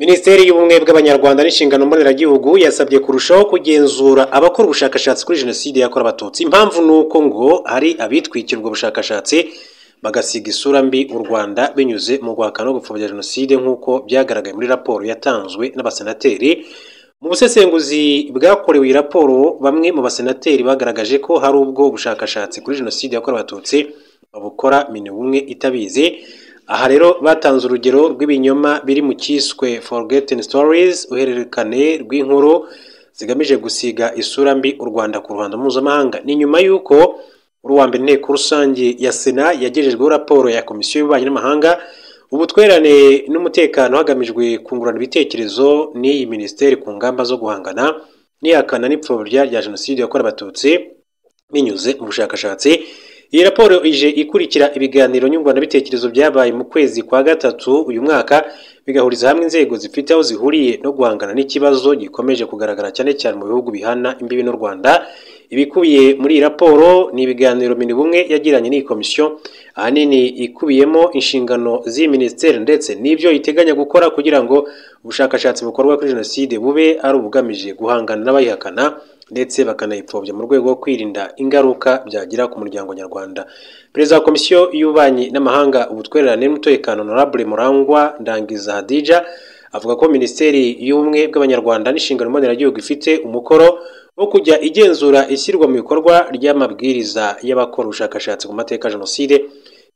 minisiteri y'ubumwe bw'abanyarwanda n'inshingano mboneragihugu yasabye kurushaho kugenzura abakora ubushakashatsi kuri jenoside yakorewe abatutsi impamvu ni uko ngo hari abitwikira ubwo bushakashatsi bagasiga isura mbi u rwanda binyuze mu guhakana no gupfobya jenoside nk'uko byagaragaye muri raporo yatanzwe n'abasenateri mu busesenguzi bwakorewe iyi raporo bamwe mu basenateri bagaragaje ko hari ubwo bushakashatsi kuri jenoside yakorewe abatutsi babukora umwe itabizi aha rero batanze urugero rw'ibinyoma biri mu cyiswe forgotten stories uhererekane rw'inkuru zigamije gusiga isura mbi u rwanda ku ruhando mpuzamahanga ni nyuma y'uko uri inteko rusange ya sena yagejejweho raporo ya komisiyo y'ububanyi n'amahanga ubutwerane n'umutekano hagamijwe kungurana ibitekerezo n'iyi minisiteri ku ngamba zo guhangana n'ihakana n'ipfobya rya jenoside yakorewe abatutsi binyuze mu bushakashatsi iyi raporo ije ikurikira ibiganiro nyunguranabitekerezo byabaye mu kwezi kwa gatatu uyu mwaka bigahuriza hamwe inzego zifite aho zihuriye no guhangana n'ikibazo gikomeje kugaragara cyane cyane mu bihugu bihana imbibi n'u Rwanda ibikubiye muri iyi raporo ni ibiganiro mirongo umwe yagiranye n'iyi komisiyo ahanini ikubiyemo inshingano z'iyi minisiteri ndetse n'ibyo iteganya gukora kugira ngo ubushakashatsi bukorwa kuri jenoside bube ari ubugamije guhangana n'abayihakana ndetse bakanayipfobya mu rwego rwo kwirinda ingaruka byagira ku muryango nyarwanda perezida wa komisiyo y'ububanyi n'amahanga ubutwererane n'umutekano honorable murangwa ndangiza hadija avuga ko minisiteri y'ubumwe bw'abanyarwanda n'inshingano mboneragihugu ifite umukoro wo kujya igenzura ishyirwa mu bikorwa ry'amabwiriza y'abakora ubushakashatsi ku mateka jenoside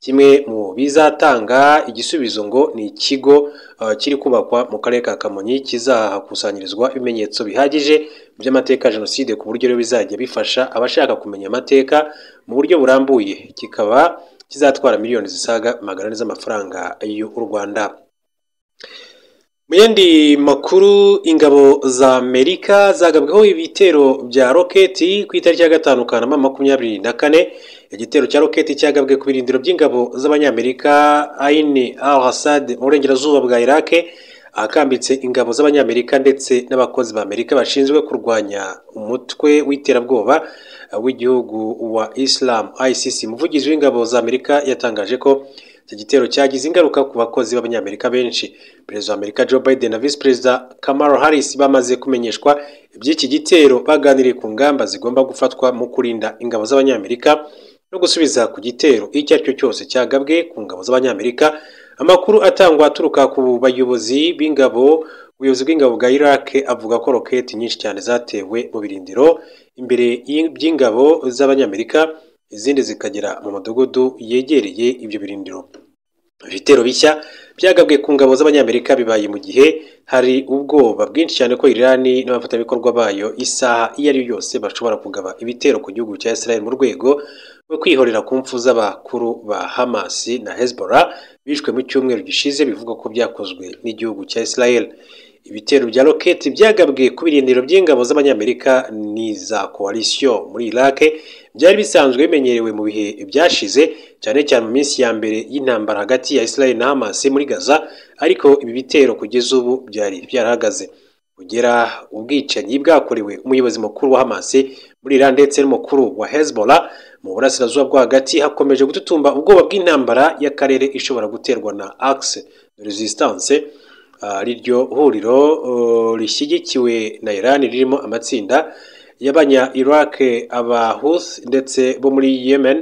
kimwe mu bizatanga igisubizo ngo ni ikigo uh, kiri kubakwa mu karere ka Kamonyi kizahakusanyirizwa ibimenyetso bihagije by'amateka ya jenoside ku buryo rero bizajya bifasha abashaka kumenya amateka mu buryo burambuye kikaba kizatwara miliyoni zisaga magana ane z'amafaranga y'u Rwanda. mu yandi makuru ingabo za amerika zagabweho ibitero bya roketi ku itariki ya gatanu kanama makumyabiri na kane igitero cya roketi cyagabwe ku birindiro by'ingabo z'abanyamerika ayini al hasad mu burengerazuba bwa irake ahakambitse ingabo z'abanyamerika ndetse n'abakozi ba amerika bashinzwe kurwanya umutwe w'iterabwoba w'igihugu wa isilamu icc umuvugizi w'ingabo za amerika yatangaje ko Iki gitero cyagize ingaruka ku bakozi b'abanyamerika benshi perezida wa Amerika Joe Biden na visi perezida Kamaro Harris bamaze kumenyeshwa iby'iki gitero baganiriye ku ngamba zigomba gufatwa mu kurinda ingabo z'abanyamerika no gusubiza ku gitero icyo ari cyo cyose cyagabwe ku ngabo z'abanyamerika amakuru atangwa aturuka ku bayobozi b'ingabo ubuyobozi bw'ingabo bwa Iraq avuga ko roketi nyinshi cyane zatewe mu birindiro imbere by'ingabo z'abanyamerika izindi zikagera mu mudugudu yegereye ibyo birindiro ibitero bishya byagabwe ku ngabo z'abanyamerika bibaye mu gihe hari ubwoba bwinshi cyane ko irani n'abafatanyabikorwa bayo isaha iyo ari yo yose bashobora kugaba ibitero ku gihugu cya israel mu rwego rwo kwihorera ku mfu z'abakuru ba hamasi na hezbollah bishwe mu cyumweru gishize bivugwa ko byakozwe n'igihugu cya israel ibitero bya roketi byagabwe ku birindiro by'ingabo z'abanyamerika za koalisiyo muri iraq byari bisanzwe bimenyerewe mu bihe byashize cyane cyane mu minsi ya mbere y'intambara hagati ya israel na hamas muri gaza ariko ibi bitero kugeza ubu byari byarahagaze kugera ubwicanyi bwakorewe umuyobozi mukuru wa hamas muri iran ndetse n'umukuru wa hezbollah mu burasirazuba bwo hagati hakomeje gututumba ubwoba bw'intambara y'akarere ishobora guterwa na axe resistance ariryo ah, huriro oh, rishyigikiwe na Iran ririmo amatsinda y'abanya Iraq abahusi ndetse bo muri Yemen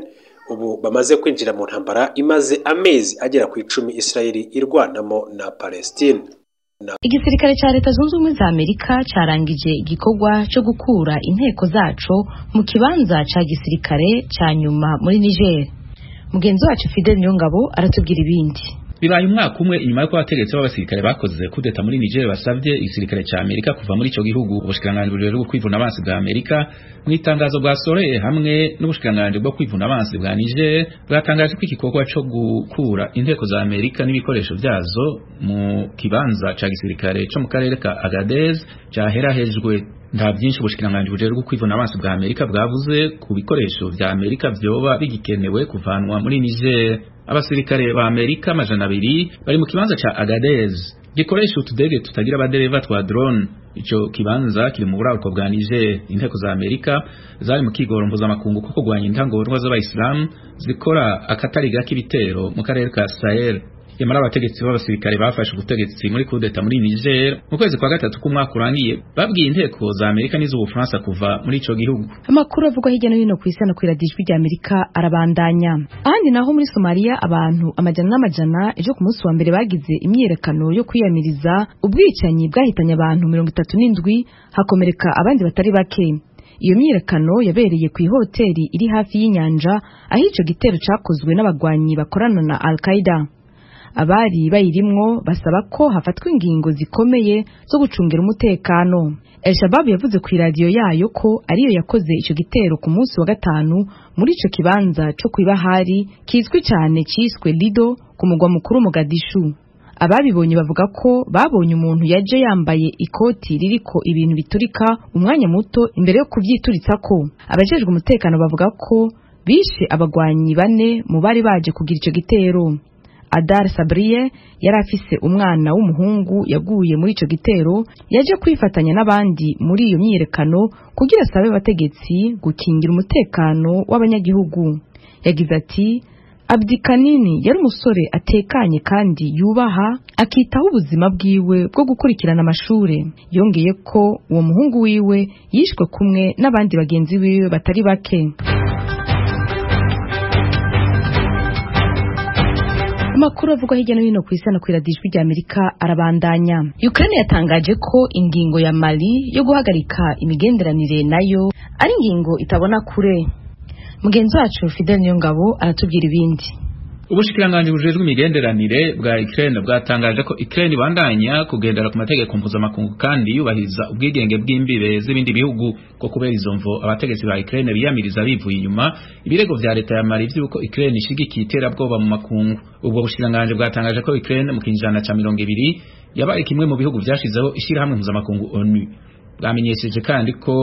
ubu bamaze kwinjira mu ntambara imaze amezi agera ku icumi Israel irwanamo na Palestine igisirikare cya leta zunze ubumwe za amerika cyarangije igikorwa cyo gukura inteko zacu mu kibanza cya gisirikare cya nyuma muri niger mugenzi wacu fidel nyungabo aratubwira ibindi bibaye umwaka umwe inyuma y'uko abategetsi b'abasirikare bakoze kudeta muri Niger basabye igisirikare cya Amerika kuva muri icyo gihugu ubushikiranganji bujejwe kwivuna abansi bwa Amerika mu itangazo bwasoreye hamwe n'ubushikiranganji bwo kwivuna abansi bwa Niger bwatangaje ko igikorwa cyo gukura inteko za Amerika n'ibikoresho byazo mu kibanza cya gisirikare cyo mu karere ka Agadez cyaherahejwe nta byinshi buje rwo kwivuna abansi bwa Amerika bwavuze ku bikoresho vya Amerika vyoba bigikenewe kuvanwa muri Niger abasirikare ba Amerika majana abiri bari mu kibanza ca Agadez gikoresha utudege tutagira abadereva twa drone ico kibanza kiri mu buraruko bwa Niger inteko za Amerika zari mu kigoro mpuzamakungu kuko kugwanya intangorwa z'abayisilamu zikora akatari gake mu karere ka Sahel nyamara abategetsi b'abasirikare bafashe ubutegetsi muri kudeta muri Niger mu kwezi kwa gatatu k'umwaka urangiye babwiye inteko za Amerika n'iz'Ubufaransa kuva muri icyo gihugu amakuru avugwa hirya no hino ku isi no kwira rya Amerika arabandanya ahandi naho muri Somalia abantu amajyana n'amajana ejo ku munsi wa mbere bagize imyerekano yo kwiyamiriza ubwicanyi bwahitanye abantu mirongo itatu n'indwi hakomereka abandi batari bake iyo myerekano yabereye ku ihoteli iri hafi y'inyanja aho icyo gitero cyakozwe n'abagwanyi bakorana na Al-Qaeda abari bayirimwo basaba ko hafatwa ingingo zikomeye zo gucungira umutekano Al-Shabaab yavuze ku iradiyo yayo ko ariyo yakoze icyo gitero ku munsi wa gatanu muri icyo kibanza co kwibahari kizwi cyane cyiswe Lido ku mugwa mukuru Mugadishu. ababibonye bavuga ko babonye umuntu yaje yambaye ikoti ririko ibintu biturika umwanya muto imbere yo kuvyituritsa ko abajejwe umutekano bavuga ko bishe abagwanyi bane mu bari baje kugira icyo gitero adar sabriye yari afise umwana w'umuhungu yaguye muri icyo gitero yaje kwifatanya n'abandi muri iyo myiyerekano kugira asabe abategetsi gukingira umutekano w'abanyagihugu yagize ati abdikanini yari umusore atekanye kandi yubaha akitaho ubuzima bwiwe bwo gukurikirana amashuri yongeye ko uwo muhungu wiwe yishwe kumwe n'abandi bagenzi biwe batari bake amakuru avugwa hirya no hino ku isi anakwirada ijwi Amerika arabandanya ukraine yatangaje ko ingingo ya mali yo guhagarika imigenderanire nayo ari ingingo itabona kure mugenzi wacu fidel niyongabo aratubwira ibindi ubushikiranganji bujejwe imigenderanire bwa Ukraine bwatangaje ko Ukraine ibandanya kugendera ku mategeko mpuzamakungu kandi yubahiriza ubwigenge bw'imbibe z'ibindi bihugu ko kubera izo mvo abategetsi ba Ukraine biyamiriza bivuye inyuma ibirego vya leta ya Mali vy'uko Ukraine ishigikiye iterabwoba mu makungu ubwo bushikiranganji bwatangaje ko Ukraine mu kinjana ca 200 yabaye kimwe mu bihugu vyashizeho ishirahamwe mpuzamakungu ONU bwamenyesheje kandi ko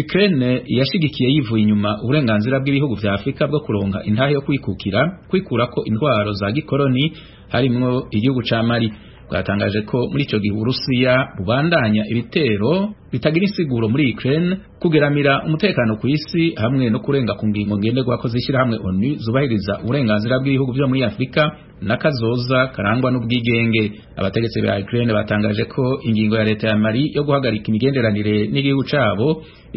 Ukraine yashigikiye yivuye inyuma uburenganzira bw'ibihugu vya Afrika bwo kuronka intahe yo kwikukira kwikurako indwaro za gikoroni harimwo igihugu ca Mali bwatangaje ko muri icyo gihe uburusiya bubandanya ibitero bitagira insiguro muri Ukraine kugeramira umutekano ku isi hamwe no kurenga ku ngingo ngenderwako zishyirahamwe ONU zubahiriza uburenganzira bw'ibihugu byo muri Afurika n'akazoza karangwa n'ubwigenge abategetsi ba Ukraine batangaje ko ingingo ya leta ya Mali yo guhagarika imigenderanire n'igihugu cabo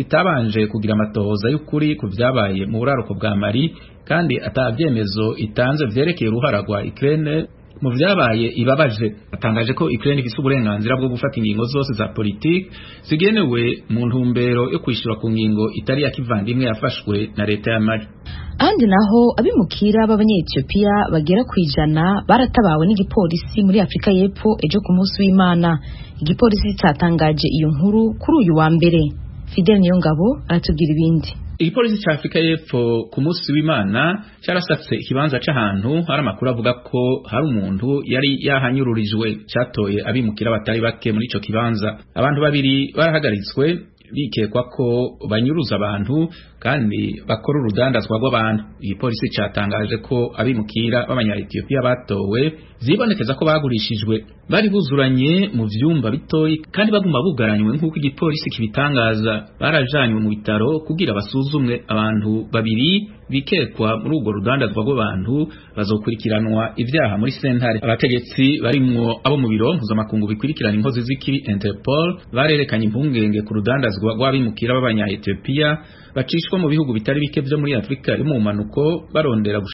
itabanje kugira amatohoza y'ukuri ku byabaye mu buraruko bwa Mali kandi ata itanze byerekeye uruhara rwa Ukraine mu byabaye ibabaje atangaje ko Ukraine ifite uburenganzira bwo gufata ingingo zose za politiki zigenewe mu ntumbero yo kwishyura ku ngingo itari ya kivandimwe yafashwe na leta ya Mali ahandi naho abimukira b'abanyetiyopiya bagera ku ijana baratabawe n'igipolisi muri afurika y'epfo ejo ku munsi w'imana igipolisi cyatangaje iyo nkuru kuri uyu wa mbere fidel niyongabo aratubwira ibindi igipolisi cya afurika y'epfo ku munsi w'imana cyarasatse ikibanza cy'ahantu hari amakuru avuga ko hari umuntu yari yahanyururijwe cyatoye abimukira batari bake muri icyo kibanza abantu babiri barahagaritswe bikekwa ko banyuruza abantu kandi bakora urudandazwa rw'abantu iyi polisi cyatangaje ko abimukira b'abanyayetiyopiya batowe zibonekeza ko bagurishijwe bari buzuranye mu byumba bitoyi kandi baguma bugaranywe nk'uko igipolisi kibitangaza barajanywe mu bitaro kugira basuzumwe abantu babiri bikekwa muri urwo rudandazwa rw'abantu bazakurikiranwa ibyaha muri sentare abategetsi barimwo abo mu biro mpuzamakungu bikurikirana inkozi z'ikibi interpol barerekanye impungenge ku rudandazwa rw'abimukira b'abanyayetiyopiya bacisha bicwa mu bihugu bitari bike byo muri Afurika yo mu mpanuka barondera